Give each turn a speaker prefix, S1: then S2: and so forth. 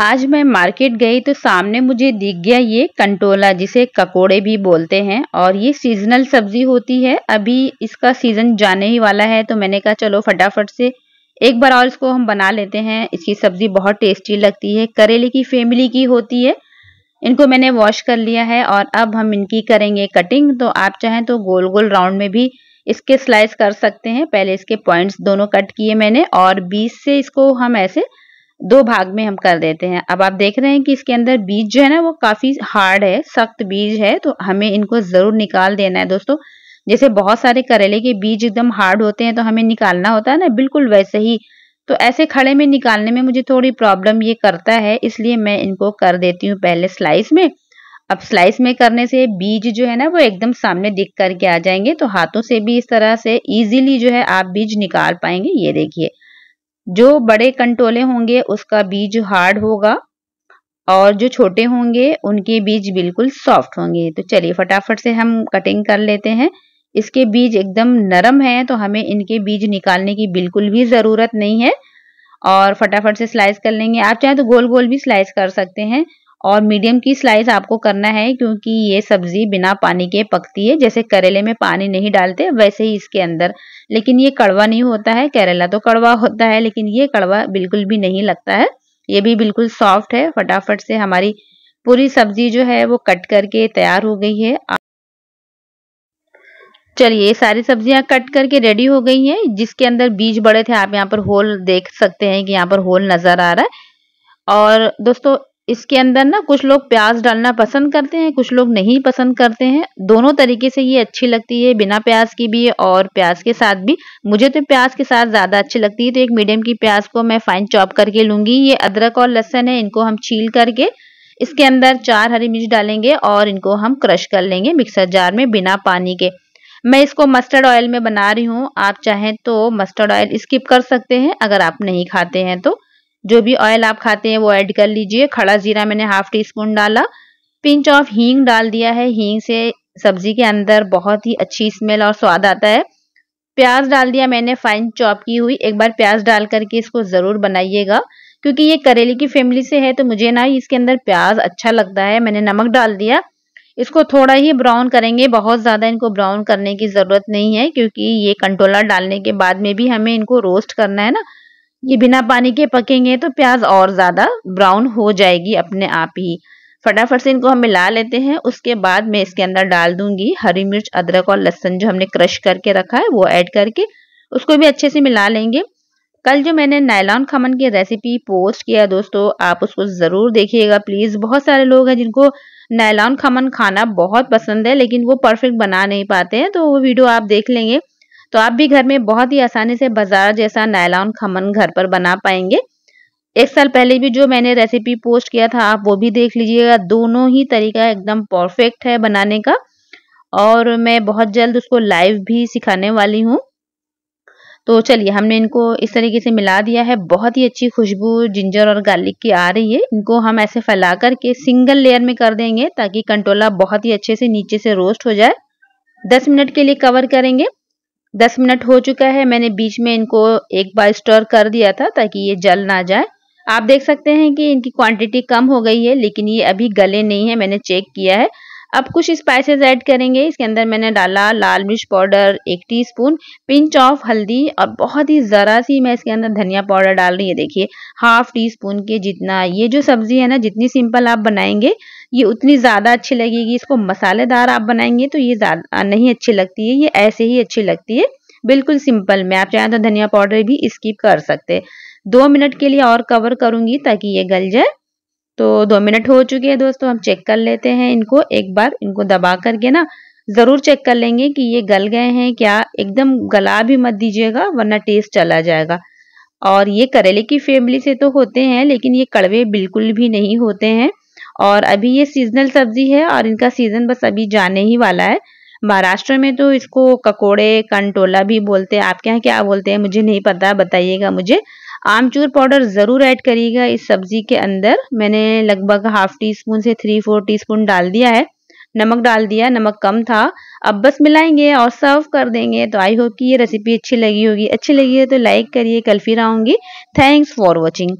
S1: आज मैं मार्केट गई तो सामने मुझे दिख गया ये कंटोला जिसे ककोड़े भी बोलते हैं और ये सीजनल सब्जी होती है अभी इसका सीजन जाने ही वाला है तो मैंने कहा चलो फटाफट से एक बार और इसको हम बना लेते हैं इसकी सब्जी बहुत टेस्टी लगती है करेले की फैमिली की होती है इनको मैंने वॉश कर लिया है और अब हम इनकी करेंगे कटिंग तो आप चाहें तो गोल गोल राउंड में भी इसके स्लाइस कर सकते हैं पहले इसके पॉइंट्स दोनों कट किए मैंने और बीस से इसको हम ऐसे दो भाग में हम कर देते हैं अब आप देख रहे हैं कि इसके अंदर बीज जो है ना वो काफी हार्ड है सख्त बीज है तो हमें इनको जरूर निकाल देना है दोस्तों जैसे बहुत सारे करेले के बीज एकदम हार्ड होते हैं तो हमें निकालना होता है ना बिल्कुल वैसे ही तो ऐसे खड़े में निकालने में मुझे थोड़ी प्रॉब्लम ये करता है इसलिए मैं इनको कर देती हूँ पहले स्लाइस में अब स्लाइस में करने से बीज जो है ना वो एकदम सामने दिख करके आ जाएंगे तो हाथों से भी इस तरह से इजीली जो है आप बीज निकाल पाएंगे ये देखिए जो बड़े कंटोले होंगे उसका बीज हार्ड होगा और जो छोटे होंगे उनके बीज बिल्कुल सॉफ्ट होंगे तो चलिए फटाफट से हम कटिंग कर लेते हैं इसके बीज एकदम नरम है तो हमें इनके बीज निकालने की बिल्कुल भी ज़रूरत नहीं है और फटाफट से स्लाइस कर लेंगे आप चाहे तो गोल गोल भी स्लाइस कर सकते हैं और मीडियम की स्लाइस आपको करना है क्योंकि ये सब्ज़ी बिना पानी के पकती है जैसे करेले में पानी नहीं डालते वैसे ही इसके अंदर लेकिन ये कड़वा नहीं होता है करेला तो कड़वा होता है लेकिन ये कड़वा बिल्कुल भी नहीं लगता है ये भी बिल्कुल सॉफ्ट है फटाफट से हमारी पूरी सब्जी जो है वो कट करके तैयार हो गई है चलिए ये सारी सब्जियां कट करके रेडी हो गई हैं जिसके अंदर बीज बड़े थे आप यहाँ पर होल देख सकते हैं कि यहाँ पर होल नज़र आ रहा है और दोस्तों इसके अंदर ना कुछ लोग प्याज डालना पसंद करते हैं कुछ लोग नहीं पसंद करते हैं दोनों तरीके से ये अच्छी लगती है बिना प्याज की भी और प्याज के साथ भी मुझे तो प्याज के साथ ज़्यादा अच्छी लगती है तो एक मीडियम की प्याज को मैं फाइन चॉप करके लूँगी ये अदरक और लहसन है इनको हम छील करके इसके अंदर चार हरी मिर्च डालेंगे और इनको हम क्रश कर लेंगे मिक्सर जार में बिना पानी के मैं इसको मस्टर्ड ऑयल में बना रही हूँ आप चाहें तो मस्टर्ड ऑयल स्किप कर सकते हैं अगर आप नहीं खाते हैं तो जो भी ऑयल आप खाते हैं वो ऐड कर लीजिए खड़ा जीरा मैंने हाफ टी स्पून डाला पिंच ऑफ हींग डाल दिया है हींग से सब्जी के अंदर बहुत ही अच्छी स्मेल और स्वाद आता है प्याज डाल दिया मैंने फाइन चॉप की हुई एक बार प्याज डाल करके इसको ज़रूर बनाइएगा क्योंकि ये करेले की फैमिली से है तो मुझे ना इसके अंदर प्याज अच्छा लगता है मैंने नमक डाल दिया इसको थोड़ा ही ब्राउन करेंगे बहुत ज़्यादा इनको ब्राउन करने की ज़रूरत नहीं है क्योंकि ये कंट्रोलर डालने के बाद में भी हमें इनको रोस्ट करना है ना ये बिना पानी के पकेंगे तो प्याज और ज़्यादा ब्राउन हो जाएगी अपने आप ही फटाफट से इनको हम मिला लेते हैं उसके बाद मैं इसके अंदर डाल दूंगी हरी मिर्च अदरक और लहसन जो हमने क्रश करके रखा है वो ऐड करके उसको भी अच्छे से मिला लेंगे कल जो मैंने नायलॉन खमन की रेसिपी पोस्ट किया दोस्तों आप उसको ज़रूर देखिएगा प्लीज़ बहुत सारे लोग हैं जिनको नायलॉन खमन खाना बहुत पसंद है लेकिन वो परफेक्ट बना नहीं पाते हैं तो वो वीडियो आप देख लेंगे तो आप भी घर में बहुत ही आसानी से बाजार जैसा नायलॉन खमन घर पर बना पाएंगे एक साल पहले भी जो मैंने रेसिपी पोस्ट किया था आप वो भी देख लीजिएगा दोनों ही तरीका एकदम परफेक्ट है बनाने का और मैं बहुत जल्द उसको लाइव भी सिखाने वाली हूँ तो चलिए हमने इनको इस तरीके से मिला दिया है बहुत ही अच्छी खुशबू जिंजर और गार्लिक की आ रही है इनको हम ऐसे फैला करके सिंगल लेयर में कर देंगे ताकि कंटोला बहुत ही अच्छे से नीचे से रोस्ट हो जाए 10 मिनट के लिए कवर करेंगे दस मिनट हो चुका है मैंने बीच में इनको एक बार स्टोर कर दिया था ताकि ये जल ना जाए आप देख सकते हैं कि इनकी क्वांटिटी कम हो गई है लेकिन ये अभी गले नहीं है मैंने चेक किया है अब कुछ स्पाइसेस ऐड करेंगे इसके अंदर मैंने डाला लाल मिर्च पाउडर एक टीस्पून पिंच ऑफ हल्दी और बहुत ही ज़रा सी मैं इसके अंदर धनिया पाउडर डाल रही है देखिए हाफ टी स्पून के जितना ये जो सब्ज़ी है ना जितनी सिंपल आप बनाएंगे ये उतनी ज़्यादा अच्छी लगेगी इसको मसालेदार आप बनाएंगे तो ये ज़्यादा नहीं अच्छी लगती है ये ऐसे ही अच्छी लगती है बिल्कुल सिंपल मैं आप चाहें तो धनिया पाउडर भी स्किप कर सकते दो मिनट के लिए और कवर करूँगी ताकि ये गल जाए तो दो मिनट हो चुके हैं दोस्तों हम चेक कर लेते हैं इनको एक बार इनको दबा करके ना ज़रूर चेक कर लेंगे कि ये गल गए हैं क्या एकदम गला भी मत दीजिएगा वरना टेस्ट चला जाएगा और ये करेले की फैमिली से तो होते हैं लेकिन ये कड़वे बिल्कुल भी नहीं होते हैं और अभी ये सीजनल सब्जी है और इनका सीजन बस अभी जाने ही वाला है महाराष्ट्र में तो इसको ककोड़े कंटोला भी बोलते हैं आपके यहाँ क्या बोलते हैं मुझे नहीं पता बताइएगा मुझे आमचूर पाउडर ज़रूर ऐड करिएगा इस सब्जी के अंदर मैंने लगभग हाफ टी स्पून से थ्री फोर टी स्पून डाल दिया है नमक डाल दिया नमक कम था अब बस मिलाएंगे और सर्व कर देंगे तो आई होप कि ये रेसिपी अच्छी लगी होगी अच्छी लगी है तो लाइक करिए कल फिर आऊंगी थैंक्स फॉर वॉचिंग